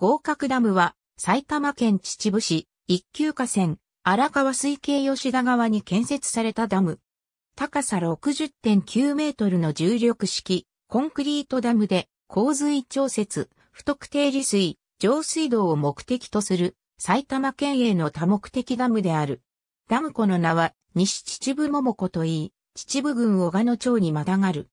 合格ダムは埼玉県秩父市一級河川荒川水系吉田川に建設されたダム。高さ60.9メートルの重力式コンクリートダムで洪水調節、不特定利水、上水道を目的とする埼玉県営の多目的ダムである。ダム湖の名は西秩父桃子といい、秩父郡小賀野町にまたがる。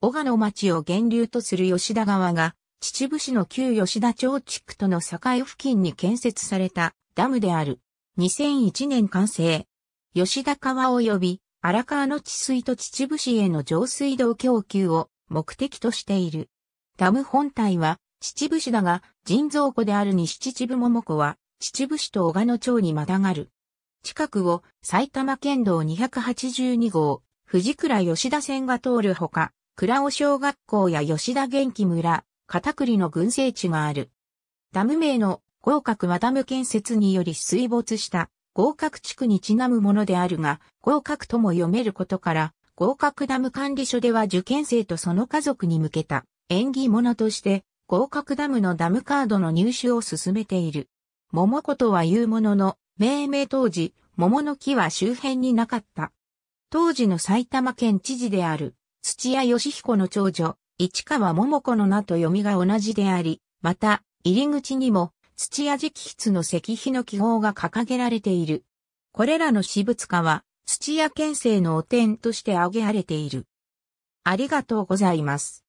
小賀野町を源流とする吉田川が秩父市の旧吉田町地区との境付近に建設されたダムである。2001年完成。吉田川及び荒川の治水と秩父市への上水道供給を目的としている。ダム本体は秩父市だが人造湖である西秩父桃子は秩父市と小賀野町にまたがる。近くを埼玉県道282号、藤倉吉田線が通るほか、倉尾小学校や吉田元気村、片栗の群生地がある。ダム名の合格はダム建設により水没した合格地区にちなむものであるが、合格とも読めることから、合格ダム管理所では受験生とその家族に向けた縁起物として、合格ダムのダムカードの入手を進めている。桃子とは言うものの、命名当時、桃の木は周辺になかった。当時の埼玉県知事である、土屋義彦の長女、市川桃子の名と読みが同じであり、また、入り口にも、土屋直筆の石碑の記号が掲げられている。これらの私物化は、土屋県政の汚点として挙げられている。ありがとうございます。